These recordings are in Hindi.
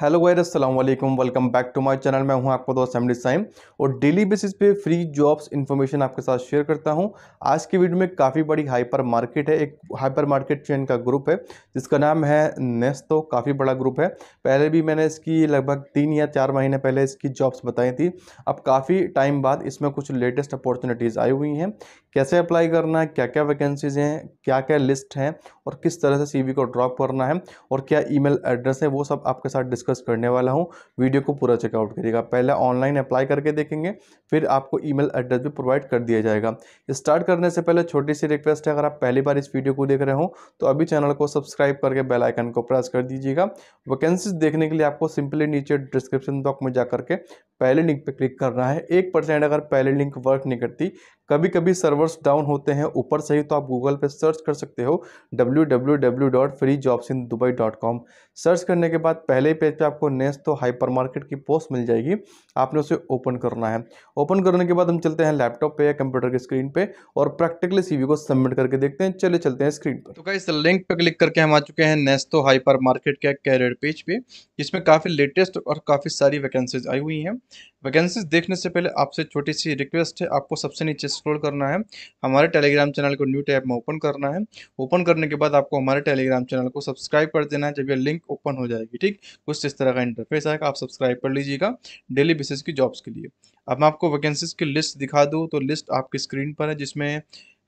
हेलो गाइस असलम welcome back to my channel मैं हूं आपको दोस्त एमडी साइम और डेली बेसिस पे फ्री जॉब्स इन्फॉर्मेशन आपके साथ शेयर करता हूं आज की वीडियो में काफ़ी बड़ी हाइपर मार्केट है एक हाइपर मार्केट चेन का ग्रुप है जिसका नाम है नेस्तो काफ़ी बड़ा ग्रुप है पहले भी मैंने इसकी लगभग तीन या चार महीने पहले इसकी जॉब्स बताई थी अब काफ़ी टाइम बाद इसमें कुछ लेटेस्ट अपॉर्चुनिटीज़ आई हुई हैं कैसे अप्लाई करना है क्या क्या वैकेंसीज हैं क्या क्या लिस्ट हैं और किस तरह से सीवी को ड्रॉप करना है और क्या ईमेल एड्रेस है वो सब आपके साथ डिस्कस करने वाला हूँ वीडियो को पूरा चेकआउट करिएगा पहले ऑनलाइन अप्लाई करके देखेंगे फिर आपको ईमेल एड्रेस भी प्रोवाइड कर दिया जाएगा स्टार्ट करने से पहले छोटी सी रिक्वेस्ट है अगर आप पहली बार इस वीडियो को देख रहे हो तो अभी चैनल को सब्सक्राइब करके बेलाइकन को प्रेस कर दीजिएगा वैकेंसीज देखने के लिए आपको सिंपली नीचे डिस्क्रिप्शन बॉक्स में जा करके पहले लिंक पे क्लिक करना है एक परसेंट अगर पहले लिंक वर्क नहीं करती कभी कभी सर्वर्स डाउन होते हैं ऊपर से ही तो आप गूगल पे सर्च कर सकते हो W W W dot free in Dubai com search करने के बाद पहले पेज पे आपको नेस्तो हाइपर मार्केट की पोस्ट मिल जाएगी आपने उसे ओपन करना है ओपन करने के बाद हम चलते हैं लैपटॉप पे या कंप्यूटर के स्क्रीन पे और प्रैक्टिकली सीवी को सबमिट करके देखते हैं चले चलते हैं स्क्रीन पर तो क्या इस लिंक पर क्लिक करके हम आ चुके हैं नेस्तो हाइपर मार्केट के कैरियर पेज पे जिसमें काफ़ी लेटेस्ट और काफ़ी सारी वैकेंसीज आई हुई हैं वैकेंसीज देखने से पहले आपसे छोटी सी रिक्वेस्ट है आपको सबसे नीचे स्क्रॉल करना है हमारे टेलीग्राम चैनल को न्यू टैब में ओपन करना है ओपन करने के बाद आपको हमारे टेलीग्राम चैनल को सब्सक्राइब कर देना है जब यह लिंक ओपन हो जाएगी ठीक कुछ इस तरह का इंटरफेस आएगा आप सब्सक्राइब कर लीजिएगा डेली बेसिस की जॉब्स के लिए अब मैं आपको वैकेंसीज की लिस्ट दिखा दूँ तो लिस्ट आपकी स्क्रीन पर है जिसमें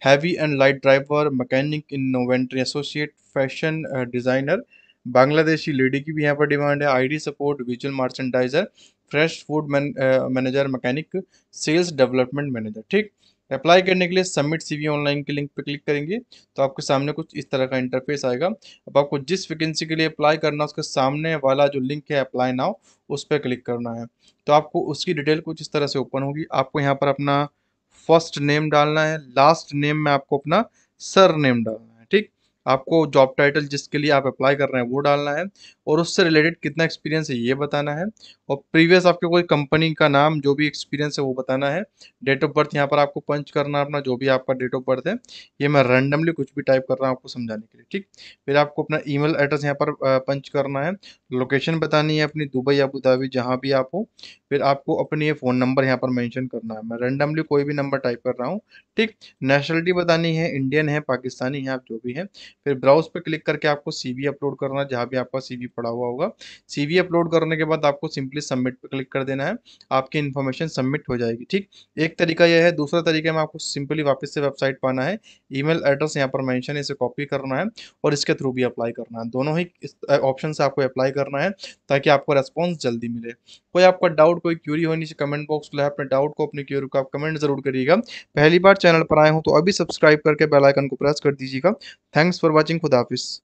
heavy and light driver mechanic inventory associate fashion designer Bangladeshi lady की भी यहाँ पर डिमांड है ID support visual merchandiser fresh food manager mechanic sales development manager ठीक अप्लाई करने के लिए सबमिट सीवी ऑनलाइन के लिंक पर क्लिक करेंगे तो आपके सामने कुछ इस तरह का इंटरफेस आएगा अब आपको जिस वैकेंसी के लिए अप्लाई करना है उसके सामने वाला जो लिंक है अप्लाई नाउ उस पर क्लिक करना है तो आपको उसकी डिटेल कुछ इस तरह से ओपन होगी आपको यहाँ पर अपना फर्स्ट नेम डालना है लास्ट नेम में आपको अपना सर नेम डालना है आपको जॉब टाइटल जिसके लिए आप अप्लाई कर रहे हैं वो डालना है और उससे रिलेटेड कितना एक्सपीरियंस है ये बताना है और प्रीवियस आपके कोई कंपनी का नाम जो भी एक्सपीरियंस है वो बताना है डेट ऑफ बर्थ यहाँ पर आपको पंच करना अपना जो भी आपका डेट ऑफ बर्थ है ये मैं रैंडमली कुछ भी टाइप कर रहा हूँ आपको समझाने के लिए ठीक फिर आपको अपना ई एड्रेस यहाँ पर पंच करना है लोकेशन बतानी है अपनी दुबई या धाबी जहाँ भी आप हो फिर आपको अपनी ये फ़ोन नंबर यहाँ पर मैंशन करना है मैं रैंडमली कोई भी नंबर टाइप कर रहा हूँ ठीक नेशनलिटी बतानी है इंडियन है पाकिस्तानी है आप जो भी हैं फिर ब्राउज पर क्लिक करके आपको सीवी अपलोड करना है जहाँ भी आपका सीवी पड़ा हुआ होगा सीवी अपलोड करने के बाद आपको सिंपली सबमिट पर क्लिक कर देना है आपकी इन्फॉर्मेशन सबमिट हो जाएगी ठीक एक तरीका यह है दूसरा तरीका में आपको सिंपली वापस से वेबसाइट पाना है ई एड्रेस यहाँ पर मैंशन है इसे कॉपी करना है और इसके थ्रू भी अप्लाई करना है दोनों ही ऑप्शन से आपको अप्लाई करना है ताकि आपको रेस्पॉन्स जल्दी मिले कोई आपका डाउट कोई क्यूरी हो चाहिए कमेंट बॉक्स खुला है अपने डाउट को अपनी क्यूरी को आप कमेंट जरूर करिएगा पहली बार चैनल पर आए हो तो अभी सब्सक्राइब करके बेलाइकन को प्रेस कर दीजिएगा थैंक्स फॉर वॉचिंग खुदा हाफिज़